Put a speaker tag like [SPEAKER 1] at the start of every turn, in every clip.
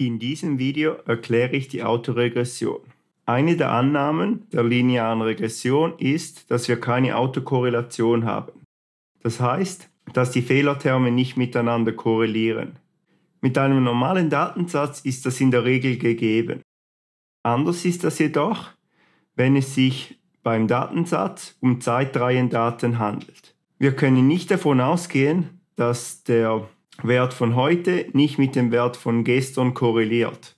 [SPEAKER 1] In diesem Video erkläre ich die Autoregression. Eine der Annahmen der linearen Regression ist, dass wir keine Autokorrelation haben. Das heißt, dass die Fehlerterme nicht miteinander korrelieren. Mit einem normalen Datensatz ist das in der Regel gegeben. Anders ist das jedoch, wenn es sich beim Datensatz um Zeitreihendaten handelt. Wir können nicht davon ausgehen, dass der Wert von heute nicht mit dem Wert von gestern korreliert.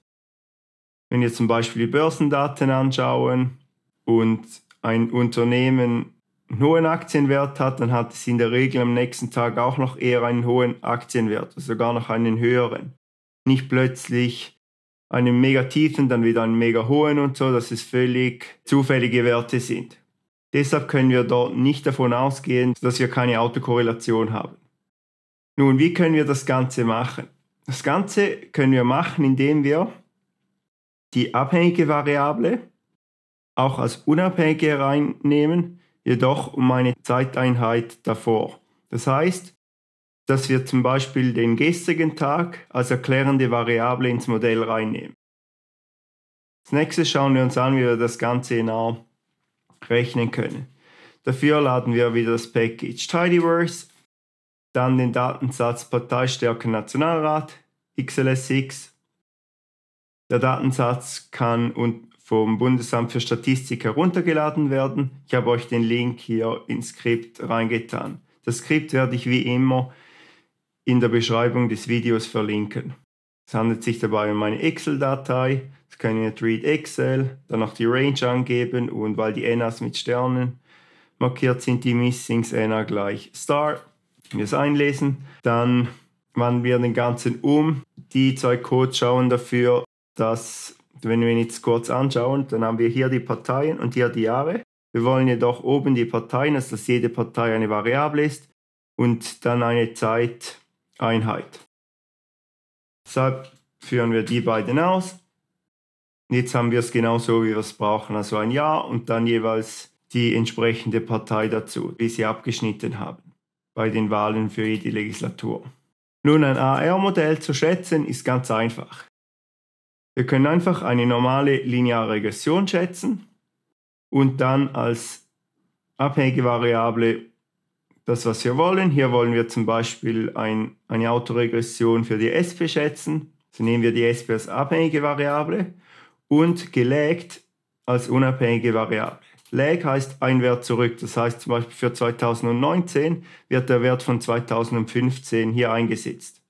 [SPEAKER 1] Wenn wir zum Beispiel die Börsendaten anschauen und ein Unternehmen einen hohen Aktienwert hat, dann hat es in der Regel am nächsten Tag auch noch eher einen hohen Aktienwert, also sogar noch einen höheren. Nicht plötzlich einen mega tiefen, dann wieder einen mega hohen und so, dass es völlig zufällige Werte sind. Deshalb können wir dort nicht davon ausgehen, dass wir keine Autokorrelation haben. Nun, wie können wir das Ganze machen? Das Ganze können wir machen, indem wir die abhängige Variable auch als unabhängige reinnehmen, jedoch um eine Zeiteinheit davor. Das heißt, dass wir zum Beispiel den gestrigen Tag als erklärende Variable ins Modell reinnehmen. Als nächstes schauen wir uns an, wie wir das Ganze genau rechnen können. Dafür laden wir wieder das Package Tidyverse dann den Datensatz Parteistärke Nationalrat, XLSX. Der Datensatz kann vom Bundesamt für Statistik heruntergeladen werden. Ich habe euch den Link hier ins Skript reingetan. Das Skript werde ich wie immer in der Beschreibung des Videos verlinken. Es handelt sich dabei um eine Excel-Datei. Das kann ich jetzt Read Excel, dann noch die Range angeben und weil die NAs mit Sternen markiert sind, die Missings NA gleich Star es einlesen. Dann wann wir den ganzen um. Die zwei Codes schauen dafür, dass, wenn wir ihn jetzt kurz anschauen, dann haben wir hier die Parteien und hier die Jahre. Wir wollen jedoch oben die Parteien, dass jede Partei eine Variable ist und dann eine Zeiteinheit. Deshalb führen wir die beiden aus. Jetzt haben wir es genauso, wie wir es brauchen, also ein Jahr und dann jeweils die entsprechende Partei dazu, wie sie abgeschnitten haben bei den Wahlen für jede Legislatur. Nun, ein AR-Modell zu schätzen ist ganz einfach. Wir können einfach eine normale lineare Regression schätzen und dann als abhängige Variable das, was wir wollen. Hier wollen wir zum Beispiel ein, eine Autoregression für die SP schätzen. So nehmen wir die SP als abhängige Variable und gelegt als unabhängige Variable. Lag heißt ein Wert zurück. Das heißt zum Beispiel für 2019 wird der Wert von 2015 hier eingesetzt.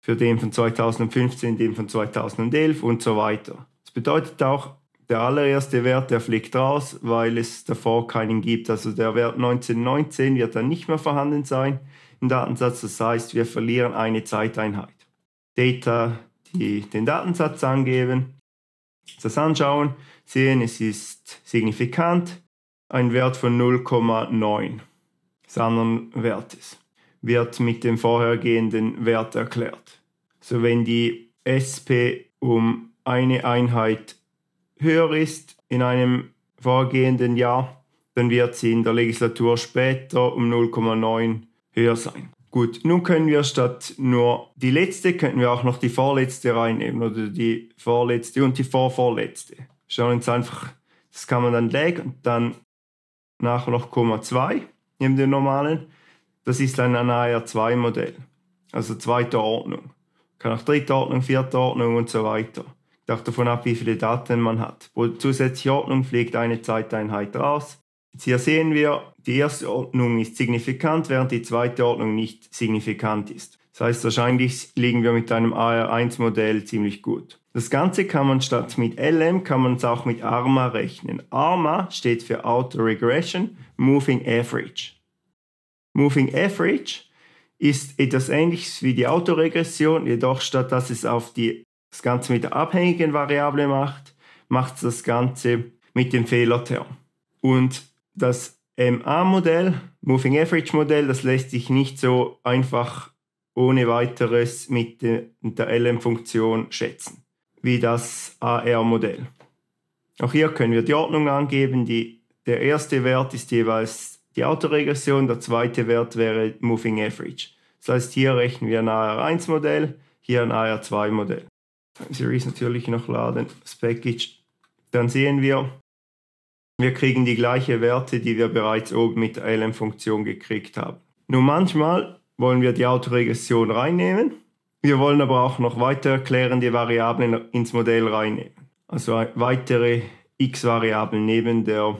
[SPEAKER 1] Für den von 2015, den von 2011 und so weiter. Das bedeutet auch, der allererste Wert, der fliegt raus, weil es davor keinen gibt. Also der Wert 1919 wird dann nicht mehr vorhanden sein im Datensatz. Das heißt, wir verlieren eine Zeiteinheit. Data, die den Datensatz angeben, das anschauen, sehen, es ist signifikant, ein Wert von 0,9 seinen Wertes, wird mit dem vorhergehenden Wert erklärt. So wenn die SP um eine Einheit höher ist in einem vorgehenden Jahr, dann wird sie in der Legislatur später um 0,9 höher sein. Gut, nun können wir statt nur die letzte, könnten wir auch noch die vorletzte reinnehmen oder die vorletzte und die vorvorletzte. Schauen wir uns einfach, das kann man dann legen und dann nachher noch 0,2 neben dem normalen. Das ist ein Anaya 2 Modell, also zweite Ordnung. Kann auch dritte Ordnung, vierte Ordnung und so weiter. Darf davon ab, wie viele Daten man hat. Pro zusätzliche Ordnung fliegt eine Zeiteinheit raus. Jetzt hier sehen wir, die erste Ordnung ist signifikant, während die zweite Ordnung nicht signifikant ist. Das heißt, wahrscheinlich liegen wir mit einem AR1-Modell ziemlich gut. Das Ganze kann man statt mit LM, kann man es auch mit ARMA rechnen. ARMA steht für Auto Regression Moving Average. Moving Average ist etwas ähnliches wie die Autoregression, jedoch statt dass es auf die, das Ganze mit der abhängigen Variable macht, macht es das Ganze mit dem Fehlerterm. Und das MA-Modell, Moving Average Modell, das lässt sich nicht so einfach ohne weiteres mit der LM-Funktion schätzen, wie das AR-Modell. Auch hier können wir die Ordnung angeben. Die, der erste Wert ist jeweils die Autoregression, der zweite Wert wäre Moving Average. Das heißt, hier rechnen wir ein AR1-Modell, hier ein AR2-Modell. Time Series natürlich noch laden, das Package. Dann sehen wir, wir kriegen die gleichen Werte, die wir bereits oben mit der LM-Funktion gekriegt haben. Nur manchmal wollen wir die Autoregression reinnehmen. Wir wollen aber auch noch weiter klärende Variablen ins Modell reinnehmen. Also weitere x-Variablen neben der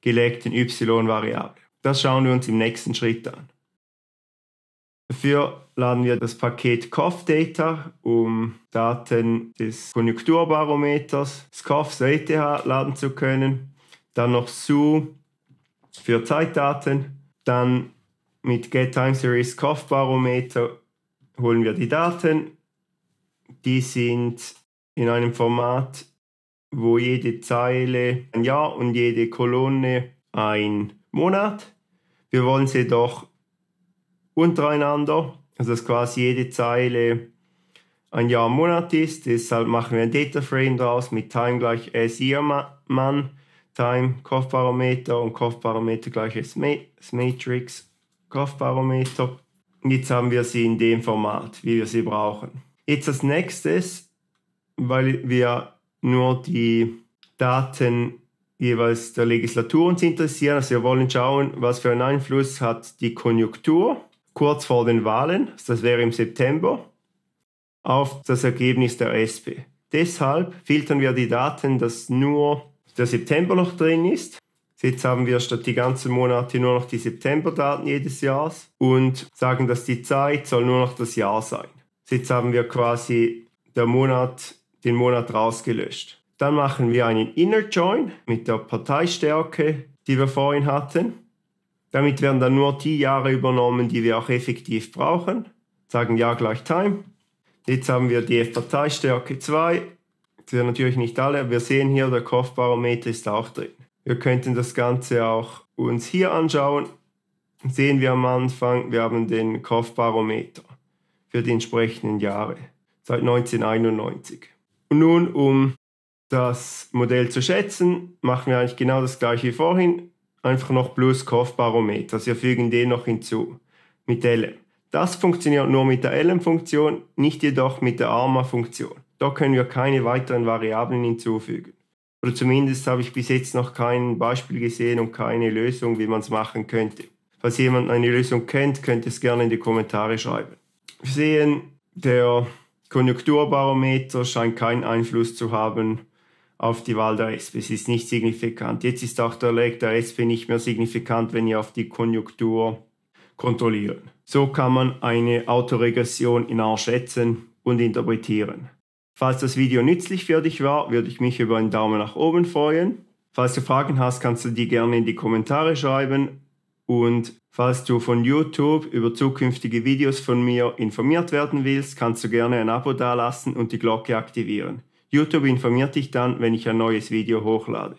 [SPEAKER 1] gelegten y-Variable. Das schauen wir uns im nächsten Schritt an. Dafür laden wir das Paket COF um Daten des Konjunkturbarometers, des COFs ETH laden zu können. Dann noch SU für Zeitdaten. Dann mit Get Time Series Kopfbarometer holen wir die Daten. Die sind in einem Format, wo jede Zeile ein Jahr und jede Kolonne ein Monat. Wir wollen sie doch untereinander, also dass quasi jede Zeile ein Jahr und Monat ist. Deshalb machen wir ein Dataframe draus mit Time gleich S year man, Time Kopfbarometer und Kopfbarometer gleich S Matrix Kraftbarometer. Jetzt haben wir sie in dem Format, wie wir sie brauchen. Jetzt als nächstes, weil wir nur die Daten jeweils der Legislatur uns interessieren. Also wir wollen schauen, was für einen Einfluss hat die Konjunktur kurz vor den Wahlen, das wäre im September, auf das Ergebnis der SP. Deshalb filtern wir die Daten, dass nur der September noch drin ist Jetzt haben wir statt die ganzen Monate nur noch die Septemberdaten jedes Jahres und sagen, dass die Zeit soll nur noch das Jahr sein. Jetzt haben wir quasi der Monat, den Monat rausgelöscht. Dann machen wir einen Inner Join mit der Parteistärke, die wir vorhin hatten. Damit werden dann nur die Jahre übernommen, die wir auch effektiv brauchen. Sagen Jahr gleich Time. Jetzt haben wir die Parteistärke 2. Das sind natürlich nicht alle, aber wir sehen hier, der Kopfbarometer ist auch drin. Wir könnten das Ganze auch uns hier anschauen. Sehen wir am Anfang, wir haben den Kaufbarometer für die entsprechenden Jahre seit 1991. Und nun, um das Modell zu schätzen, machen wir eigentlich genau das gleiche wie vorhin, einfach noch plus Kaufbarometer. Also wir fügen den noch hinzu mit LM. Das funktioniert nur mit der LM-Funktion, nicht jedoch mit der ARMA-Funktion. Da können wir keine weiteren Variablen hinzufügen oder zumindest habe ich bis jetzt noch kein Beispiel gesehen und keine Lösung, wie man es machen könnte. Falls jemand eine Lösung kennt, könnt ihr es gerne in die Kommentare schreiben. Wir sehen, der Konjunkturbarometer scheint keinen Einfluss zu haben auf die Wahl der SP. Es ist nicht signifikant. Jetzt ist auch der Lag der SP nicht mehr signifikant, wenn ihr auf die Konjunktur kontrollieren. So kann man eine Autoregression in R schätzen und interpretieren. Falls das Video nützlich für dich war, würde ich mich über einen Daumen nach oben freuen. Falls du Fragen hast, kannst du die gerne in die Kommentare schreiben. Und falls du von YouTube über zukünftige Videos von mir informiert werden willst, kannst du gerne ein Abo dalassen und die Glocke aktivieren. YouTube informiert dich dann, wenn ich ein neues Video hochlade.